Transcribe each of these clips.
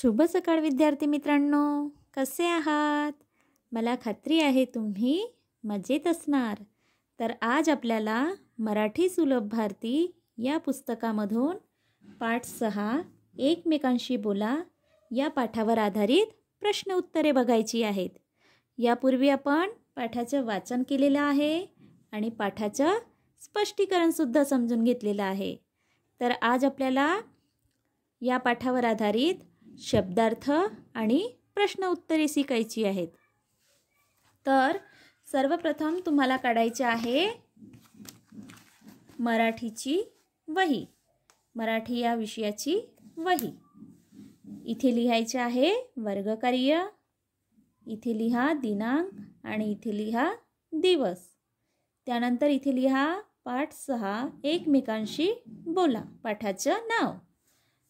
शुभ सकाळ विद्यार्थी मित्रांनो कसे आहात मला खात्री आहे तुम्ही मजेत असणार तर आज आपल्याला मराठी सुलभ भारती या पुस्तकामधून पाठ सहा एकमेकांशी बोला या पाठावर आधारित प्रश्न उत्तरे बघायची आहेत यापूर्वी आपण पाठाचं वाचन केलेलं आहे आणि पाठाचं स्पष्टीकरणसुद्धा समजून घेतलेलं आहे तर आज आपल्याला या पाठावर आधारित शब्दार्थ आणि प्रश्न उत्तरे शिकायची आहेत तर सर्वप्रथम तुम्हाला काढायचे आहे मराठीची वही मराठी या विषयाची वही इथे लिहायचे आहे वर्गकार्य इथे लिहा दिनांक आणि इथे लिहा दिवस त्यानंतर इथे लिहा पाठ सहा एकमेकांशी बोला पाठाचं नाव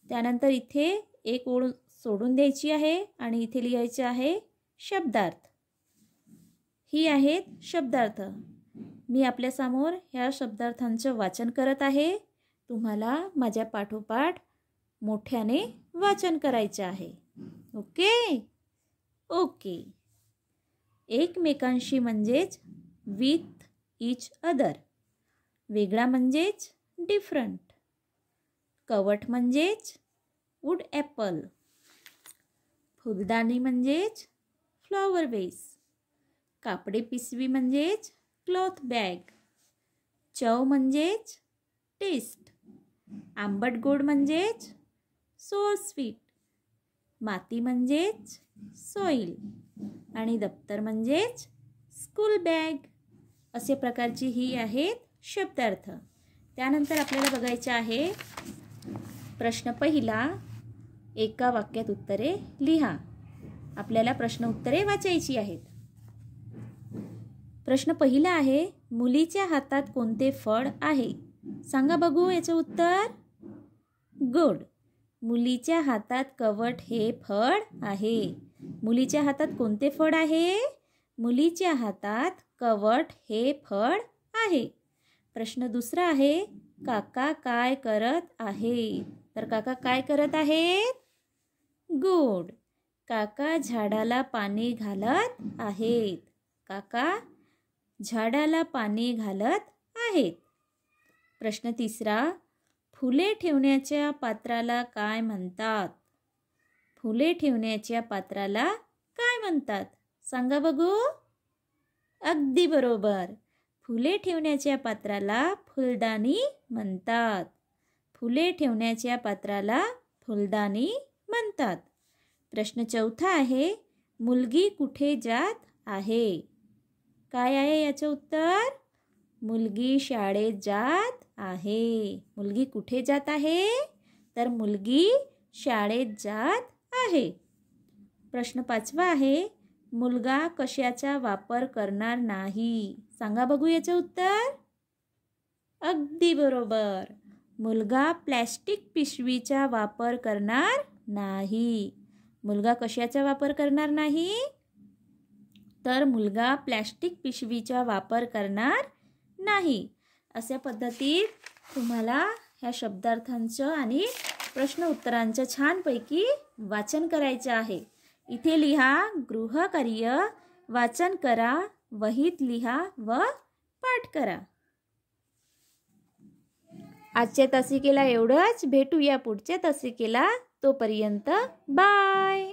त्यानंतर इथे एक ओळ सोडून द्यायची आहे आणि इथे लिहायचे आहे शब्दार्थ ही आहेत शब्दार्थ मी आपल्यासमोर ह्या शब्दार्थांचं वाचन करत आहे तुम्हाला माझ्या पाठोपाठ मोठ्याने वाचन करायचं आहे ओके ओके एकमेकांशी म्हणजेच विथ इच अदर वेगळा म्हणजेच डिफरंट कवट म्हणजेच वूड ॲपल फुलदाणी म्हणजेच फ्लॉवर बेस कापडे पिसवी म्हणजेच क्लॉथ बॅग चव म्हणजेच टेस्ट आंबट गोड म्हणजेच सोर स्वीट माती म्हणजेच सॉइल आणि दप्तर म्हणजेच स्कूल बॅग असे प्रकारची ही आहेत शब्दार्थ त्यानंतर आपल्याला बघायचे आहे प्रश्न पहिला एका वाक्यात उत्तरे लिहा आपल्याला प्रश्न उत्तरे वाचायची आहेत प्रश्न पहिला आहे मुलीच्या हातात कोणते फळ आहे सांगा बघू याचं उत्तर गुड मुलीच्या हातात कवट हे फळ आहे मुलीच्या हातात कोणते फळ आहे मुलीच्या हातात कवट हे फळ आहे प्रश्न दुसरा आहे काका काय करत आहे तर काका काय करत आहेत गुड काका झाडाला पाणी घालत आहेत काका झाडाला पाणी घालत आहेत प्रश्न तिसरा फुले ठेवण्याच्या पात्राला काय म्हणतात फुले ठेवण्याच्या पात्राला काय म्हणतात सांगा बघू अगदी बरोबर फुले ठेवण्याच्या पात्राला फुलदाणी म्हणतात फुले ठेवण्याच्या पात्राला फुलदाणी म्हणतात प्रश्न चौथा आहे मुलगी कुठे जात आहे काय आहे याचं उत्तर मुलगी शाळेत जात आहे मुलगी कुठे जात आहे तर मुलगी शाळेत जात आहे प्रश्न पाचवा आहे मुलगा कशाचा वापर करणार नाही सांगा बघू याचं उत्तर अगदी बरोबर मुलगा प्लॅस्टिक पिशवीचा वापर करणार नाही मुलगा कशाचा वापर करणार नाही तर मुलगा प्लॅस्टिक पिशवीचा वापर करणार नाही अशा पद्धतीत तुम्हाला ह्या शब्दार्थांचं आणि प्रश्न उत्तरांचं छानपैकी वाचन करायचं आहे इथे लिहा गृहकार्य वाचन करा वहीत लिहा व पाठ करा आजच्या तसिकेला एवढंच भेटूया पुढच्या तसिकेला तोपर्यंत बाय